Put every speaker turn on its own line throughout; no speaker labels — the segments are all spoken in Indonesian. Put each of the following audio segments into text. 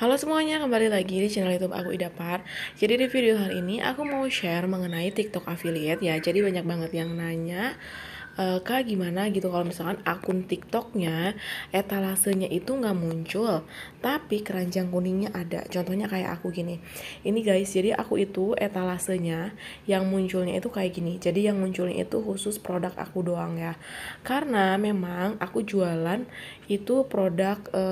Halo semuanya, kembali lagi di channel YouTube aku ida par Jadi di video hari ini aku mau share mengenai TikTok affiliate ya. Jadi banyak banget yang nanya Eh, kak gimana gitu kalau misalkan akun TikToknya etalasenya itu nggak muncul tapi keranjang kuningnya ada contohnya kayak aku gini ini guys jadi aku itu etalasenya yang munculnya itu kayak gini jadi yang munculnya itu khusus produk aku doang ya karena memang aku jualan itu produk e,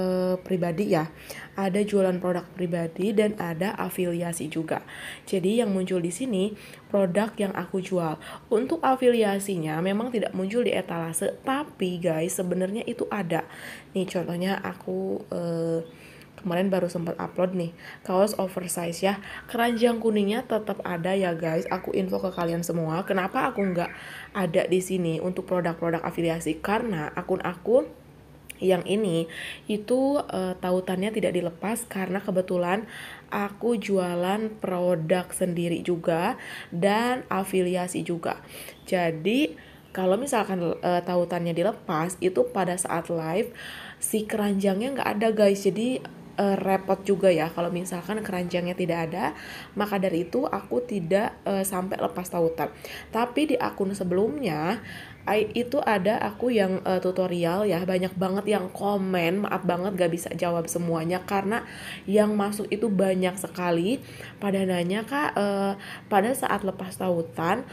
pribadi ya ada jualan produk pribadi dan ada afiliasi juga. Jadi yang muncul di sini produk yang aku jual. Untuk afiliasinya memang tidak muncul di etalase tapi guys sebenarnya itu ada nih contohnya aku eh, kemarin baru sempat upload nih kaos oversize ya keranjang kuningnya tetap ada ya guys aku info ke kalian semua kenapa aku nggak ada di sini untuk produk-produk afiliasi karena akun aku yang ini itu e, tautannya tidak dilepas karena kebetulan aku jualan produk sendiri juga dan afiliasi juga jadi kalau misalkan e, tautannya dilepas itu pada saat live si keranjangnya nggak ada guys jadi e, repot juga ya kalau misalkan keranjangnya tidak ada maka dari itu aku tidak e, sampai lepas tautan tapi di akun sebelumnya I, itu ada aku yang uh, tutorial ya banyak banget yang komen maaf banget gak bisa jawab semuanya karena yang masuk itu banyak sekali pada nanya kak uh, pada saat lepas tautan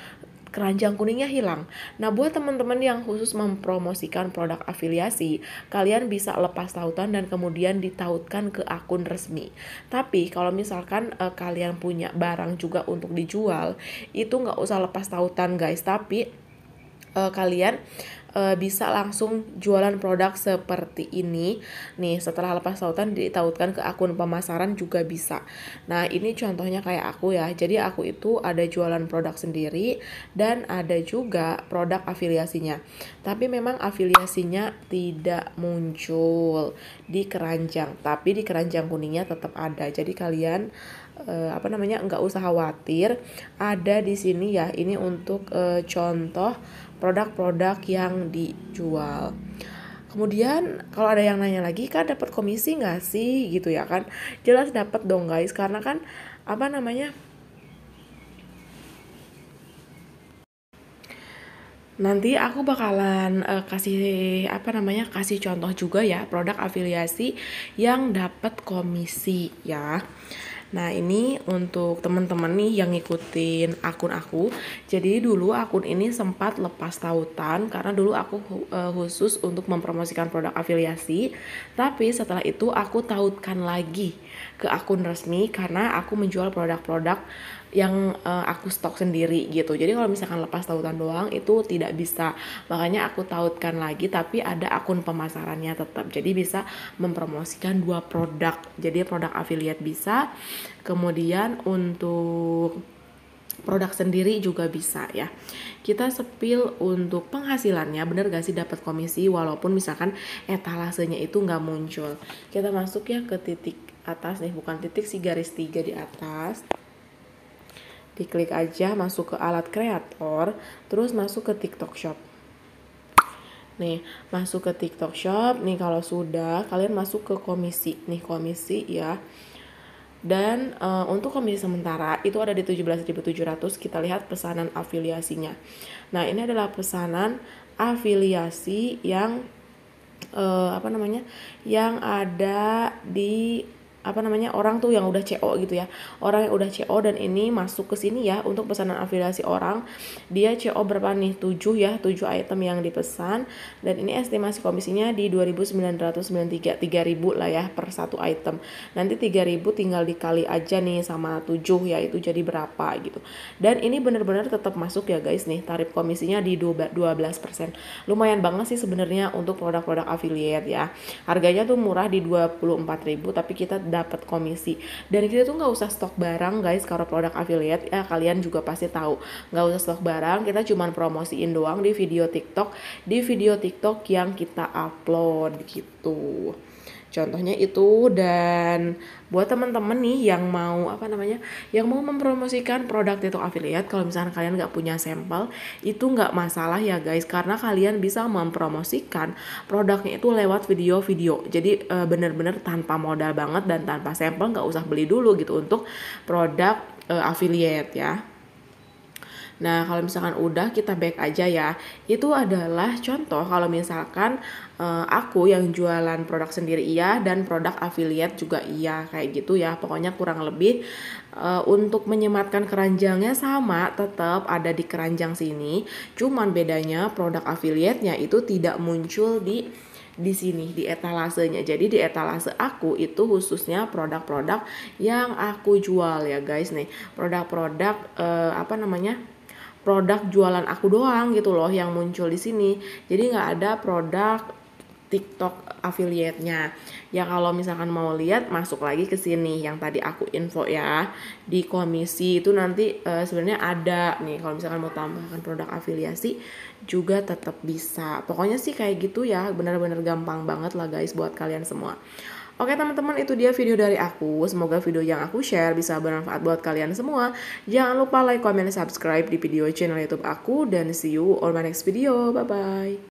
keranjang kuningnya hilang. Nah, buat teman-teman yang khusus mempromosikan produk afiliasi, kalian bisa lepas tautan dan kemudian ditautkan ke akun resmi. Tapi kalau misalkan uh, kalian punya barang juga untuk dijual, itu nggak usah lepas tautan guys. Tapi uh, kalian e, bisa langsung jualan produk seperti ini. Nih, setelah lepas tautan ditautkan ke akun pemasaran juga bisa. Nah, ini contohnya kayak aku ya. Jadi aku itu ada jualan produk sendiri dan ada juga produk afiliasinya. Tapi memang afiliasinya tidak muncul di keranjang, tapi di keranjang kuningnya tetap ada. Jadi kalian uh, apa namanya nggak usah khawatir ada di sini ya ini untuk uh, contoh produk-produk yang dijual kemudian kalau ada yang nanya lagi kan dapat komisi nggak sih gitu ya kan jelas dapat dong guys karena kan apa namanya nanti aku bakalan uh, kasih apa namanya kasih contoh juga ya produk afiliasi yang dapat komisi ya Nah ini untuk teman-teman nih yang ngikutin akun aku. Jadi dulu akun ini sempat lepas tautan karena dulu aku e, khusus untuk mempromosikan produk afiliasi. Tapi setelah itu aku tautkan lagi ke akun resmi karena aku menjual produk-produk yang uh, aku stok sendiri gitu. Jadi kalau misalkan lepas tautan doang itu tidak bisa. Makanya aku tautkan lagi tapi ada akun pemasarannya tetap. Jadi bisa mempromosikan dua produk. Jadi produk affiliate bisa. Kemudian untuk produk sendiri juga bisa ya. Kita sepil untuk penghasilannya, bener gak sih dapat komisi walaupun misalkan etalasenya itu nggak muncul. Kita masuk ya ke titik atas nih, bukan titik si garis tiga di atas. Diklik aja masuk ke alat kreator, terus masuk ke TikTok Shop. Nih, masuk ke TikTok Shop. Nih kalau sudah, kalian masuk ke komisi. Nih komisi ya. Dan e, untuk komisi sementara itu ada di 17.700 kita lihat pesanan afiliasinya. Nah, ini adalah pesanan afiliasi yang uh, apa namanya? yang ada di apa namanya orang tuh yang udah CO gitu ya orang yang udah CO dan ini masuk ke sini ya untuk pesanan afiliasi orang dia CO berapa nih 7 ya 7 item yang dipesan dan ini estimasi komisinya di 2993 3000 lah ya per satu item nanti 3000 tinggal dikali aja nih sama 7 ya itu jadi berapa gitu dan ini bener-bener tetap masuk ya guys nih tarif komisinya di 12% lumayan banget sih sebenarnya untuk produk-produk affiliate ya harganya tuh murah di 24.000 tapi kita dapat komisi dan kita tuh nggak usah stok barang guys kalau produk affiliate ya kalian juga pasti tahu nggak usah stok barang kita cuma promosiin doang di video TikTok di video TikTok yang kita upload gitu Contohnya itu dan buat teman-teman nih yang mau apa namanya, yang mau mempromosikan produk itu affiliate, kalau misalnya kalian nggak punya sampel, itu nggak masalah ya guys, karena kalian bisa mempromosikan produknya itu lewat video-video. Jadi e, bener-bener tanpa modal banget dan tanpa sampel nggak usah beli dulu gitu untuk produk e, affiliate ya. Nah, kalau misalkan udah kita back aja ya. Itu adalah contoh kalau misalkan uh, aku yang jualan produk sendiri iya dan produk affiliate juga iya kayak gitu ya. Pokoknya kurang lebih uh, untuk menyematkan keranjangnya sama tetap ada di keranjang sini. Cuman bedanya produk affiliate-nya itu tidak muncul di di sini di etalasenya. Jadi di etalase aku itu khususnya produk-produk yang aku jual ya guys nih. Produk-produk uh, apa namanya? produk jualan aku doang gitu loh yang muncul di sini. Jadi nggak ada produk TikTok affiliate-nya. Ya kalau misalkan mau lihat masuk lagi ke sini yang tadi aku info ya di komisi itu nanti e, sebenarnya ada nih kalau misalkan mau tambahkan produk afiliasi juga tetap bisa. Pokoknya sih kayak gitu ya, benar-benar gampang banget lah guys buat kalian semua. Oke teman-teman itu dia video dari aku Semoga video yang aku share bisa bermanfaat buat kalian semua Jangan lupa like, comment, subscribe di video channel youtube aku Dan see you on my next video Bye-bye